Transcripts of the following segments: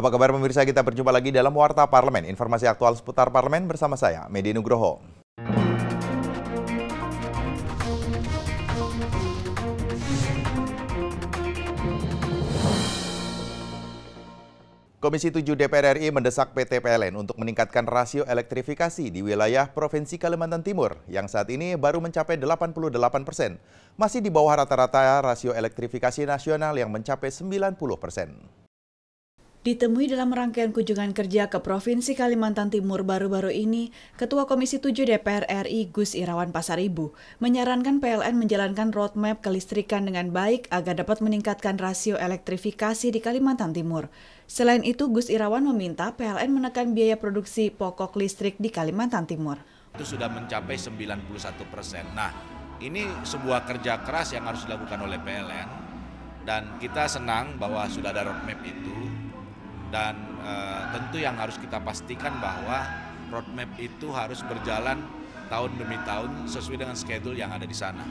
Apa kabar pemirsa? Kita berjumpa lagi dalam Warta Parlemen. Informasi aktual seputar parlemen bersama saya, Medi Nugroho. Komisi 7 DPR RI mendesak PT PLN untuk meningkatkan rasio elektrifikasi di wilayah Provinsi Kalimantan Timur yang saat ini baru mencapai 88 persen, masih di bawah rata-rata rasio elektrifikasi nasional yang mencapai 90 persen. Ditemui dalam rangkaian kunjungan kerja ke Provinsi Kalimantan Timur baru-baru ini, Ketua Komisi 7 DPR RI Gus Irawan Pasaribu menyarankan PLN menjalankan roadmap kelistrikan dengan baik agar dapat meningkatkan rasio elektrifikasi di Kalimantan Timur. Selain itu, Gus Irawan meminta PLN menekan biaya produksi pokok listrik di Kalimantan Timur. Itu sudah mencapai 91 persen. Nah, ini sebuah kerja keras yang harus dilakukan oleh PLN. Dan kita senang bahwa sudah ada roadmap itu, dan e, tentu yang harus kita pastikan bahwa roadmap itu harus berjalan tahun demi tahun sesuai dengan schedule yang ada di sana.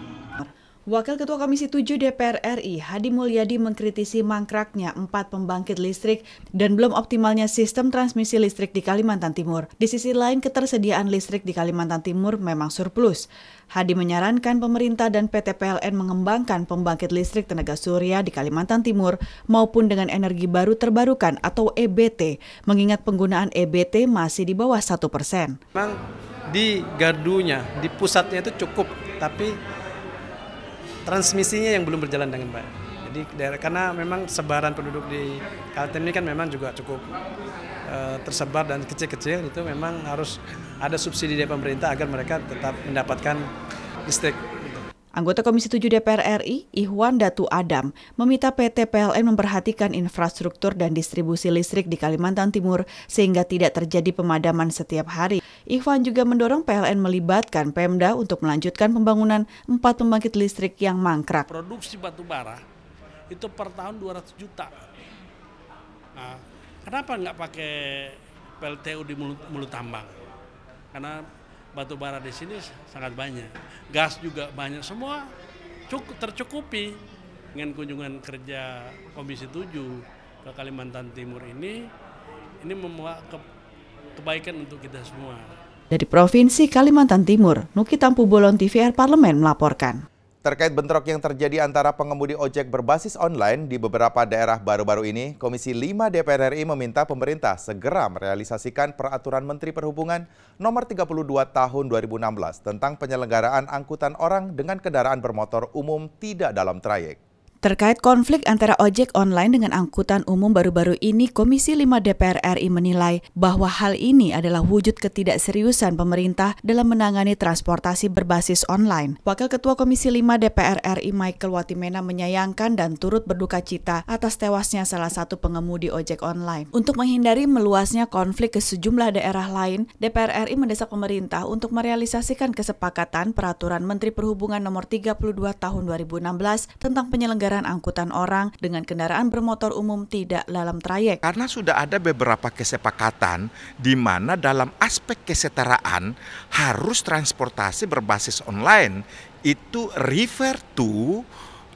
Wakil Ketua Komisi 7 DPR RI, Hadi Mulyadi mengkritisi mangkraknya empat pembangkit listrik dan belum optimalnya sistem transmisi listrik di Kalimantan Timur. Di sisi lain, ketersediaan listrik di Kalimantan Timur memang surplus. Hadi menyarankan pemerintah dan PT PLN mengembangkan pembangkit listrik tenaga surya di Kalimantan Timur maupun dengan energi baru terbarukan atau EBT, mengingat penggunaan EBT masih di bawah satu persen. Memang di gardunya, di pusatnya itu cukup, tapi transmisinya yang belum berjalan dengan baik. Jadi daerah, karena memang sebaran penduduk di Kaltim ini kan memang juga cukup e, tersebar dan kecil-kecil itu memang harus ada subsidi dari pemerintah agar mereka tetap mendapatkan listrik Anggota Komisi 7 DPR RI, Ihwan Datu Adam, meminta PT PLN memperhatikan infrastruktur dan distribusi listrik di Kalimantan Timur sehingga tidak terjadi pemadaman setiap hari. Ihwan juga mendorong PLN melibatkan Pemda untuk melanjutkan pembangunan empat pembangkit listrik yang mangkrak. Produksi batu bara itu per tahun 200 juta. Nah, kenapa nggak pakai PLTU di mulut, mulut tambang? Karena batu bara di sini sangat banyak. Gas juga banyak semua cukup tercukupi dengan kunjungan kerja Komisi 7 ke Kalimantan Timur ini ini membawa ke, kebaikan untuk kita semua. Dari Provinsi Kalimantan Timur, Nuki Tampu Bolon TVR Parlemen melaporkan. Terkait bentrok yang terjadi antara pengemudi ojek berbasis online di beberapa daerah baru-baru ini, Komisi 5 DPR RI meminta pemerintah segera merealisasikan peraturan Menteri Perhubungan Nomor 32 Tahun 2016 tentang penyelenggaraan angkutan orang dengan kendaraan bermotor umum tidak dalam trayek. Terkait konflik antara ojek online dengan angkutan umum baru-baru ini, Komisi 5 DPR RI menilai bahwa hal ini adalah wujud ketidakseriusan pemerintah dalam menangani transportasi berbasis online. Wakil Ketua Komisi 5 DPR RI Michael Watimena menyayangkan dan turut berduka cita atas tewasnya salah satu pengemudi ojek online. Untuk menghindari meluasnya konflik ke sejumlah daerah lain, DPR RI mendesak pemerintah untuk merealisasikan kesepakatan peraturan Menteri Perhubungan Nomor 32 Tahun 2016 tentang penyelenggaraan pelanggaran angkutan orang dengan kendaraan bermotor umum tidak dalam trayek. Karena sudah ada beberapa kesepakatan di mana dalam aspek kesetaraan harus transportasi berbasis online itu refer to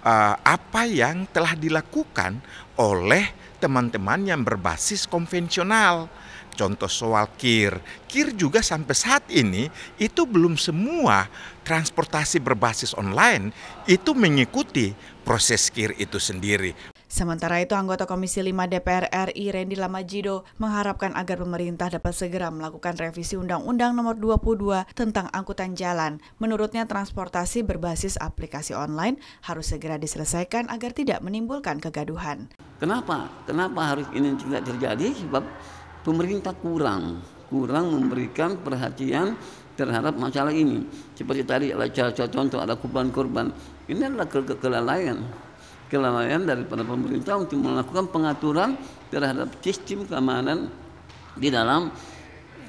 uh, apa yang telah dilakukan oleh teman-teman yang berbasis konvensional contoh soal kir. Kir juga sampai saat ini itu belum semua transportasi berbasis online itu mengikuti proses kir itu sendiri. Sementara itu, anggota Komisi 5 DPR RI Randy Lamajido mengharapkan agar pemerintah dapat segera melakukan revisi Undang-Undang Nomor 22 tentang angkutan jalan. Menurutnya, transportasi berbasis aplikasi online harus segera diselesaikan agar tidak menimbulkan kegaduhan. Kenapa? Kenapa harus ini tidak terjadi? Sebab pemerintah kurang kurang memberikan perhatian terhadap masalah ini. Seperti tadi contoh contoh ada korban-korban. Ini adalah ke kelalaian kelalaian daripada pemerintah untuk melakukan pengaturan terhadap sistem keamanan di dalam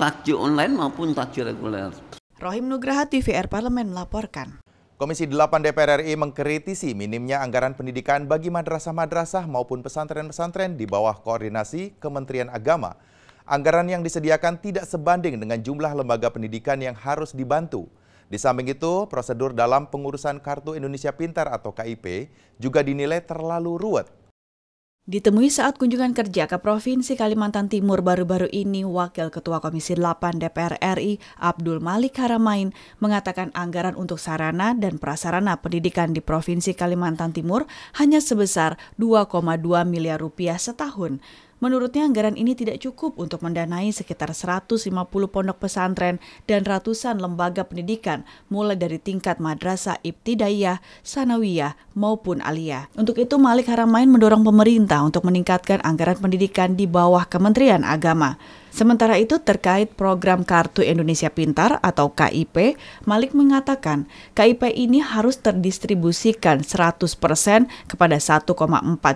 takjil online maupun takjil reguler. Rohim Nugraha TVR Parlemen melaporkan. Komisi 8 DPR RI mengkritisi minimnya anggaran pendidikan bagi madrasah-madrasah maupun pesantren-pesantren di bawah koordinasi Kementerian Agama Anggaran yang disediakan tidak sebanding dengan jumlah lembaga pendidikan yang harus dibantu. Di samping itu, prosedur dalam pengurusan Kartu Indonesia Pintar atau KIP juga dinilai terlalu ruwet. Ditemui saat kunjungan kerja ke Provinsi Kalimantan Timur baru-baru ini, Wakil Ketua Komisi 8 DPR RI Abdul Malik Haramain mengatakan anggaran untuk sarana dan prasarana pendidikan di Provinsi Kalimantan Timur hanya sebesar 2,2 miliar rupiah setahun. Menurutnya anggaran ini tidak cukup untuk mendanai sekitar 150 pondok pesantren dan ratusan lembaga pendidikan mulai dari tingkat madrasah ibtidaiyah, sanawiyah maupun aliyah. Untuk itu Malik Haramain mendorong pemerintah untuk meningkatkan anggaran pendidikan di bawah Kementerian Agama. Sementara itu terkait program Kartu Indonesia Pintar atau KIP, Malik mengatakan KIP ini harus terdistribusikan 100% kepada 1,4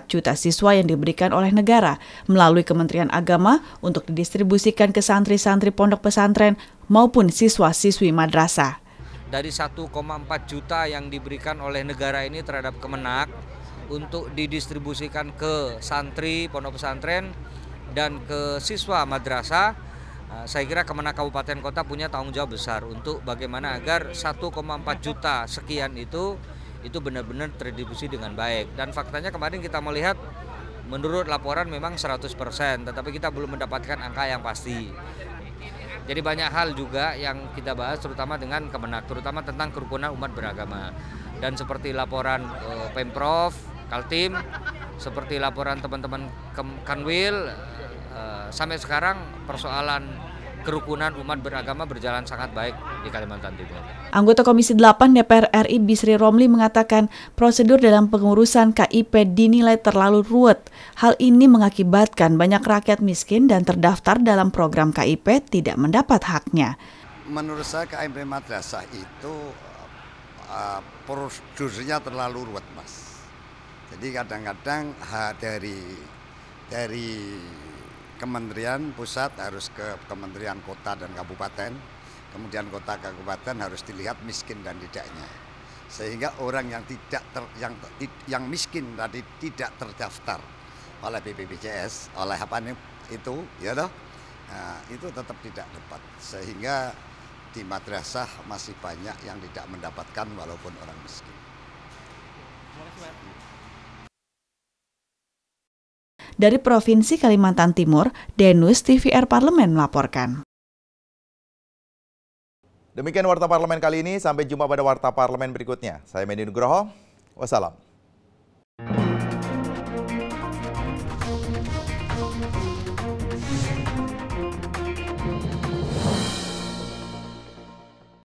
juta siswa yang diberikan oleh negara melalui Kementerian Agama untuk didistribusikan ke santri-santri pondok pesantren maupun siswa-siswi madrasah. Dari 1,4 juta yang diberikan oleh negara ini terhadap Kemenak untuk didistribusikan ke santri pondok pesantren dan ke siswa madrasah eh, saya kira Kemenang Kabupaten Kota punya tanggung jawab besar untuk bagaimana agar 1,4 juta sekian itu itu benar-benar terdistribusi dengan baik dan faktanya kemarin kita melihat menurut laporan memang 100% tetapi kita belum mendapatkan angka yang pasti jadi banyak hal juga yang kita bahas terutama dengan Kemenak, terutama tentang kerukunan umat beragama. Dan seperti laporan eh, Pemprov, Kaltim, seperti laporan teman-teman Kanwil, Eh, sampai sekarang persoalan kerukunan umat beragama berjalan sangat baik di Kalimantan Timur. Anggota Komisi 8 DPR RI Bisri Romli mengatakan prosedur dalam pengurusan KIP dinilai terlalu ruwet. Hal ini mengakibatkan banyak rakyat miskin dan terdaftar dalam program KIP tidak mendapat haknya. Menurut saya KIP madrasah itu uh, prosedurnya terlalu ruwet, Mas. Jadi kadang-kadang dari dari kementerian pusat harus ke kementerian kota dan kabupaten, kemudian kota kabupaten harus dilihat miskin dan tidaknya. Sehingga orang yang tidak ter, yang yang miskin tadi tidak terdaftar oleh BPJS, oleh apa nih itu, ya toh, nah, itu tetap tidak dapat. Sehingga di madrasah masih banyak yang tidak mendapatkan walaupun orang miskin. Dari Provinsi Kalimantan Timur, Denus TVR Parlemen melaporkan. Demikian Warta Parlemen kali ini, sampai jumpa pada Warta Parlemen berikutnya. Saya Medi Nugroho, wassalam.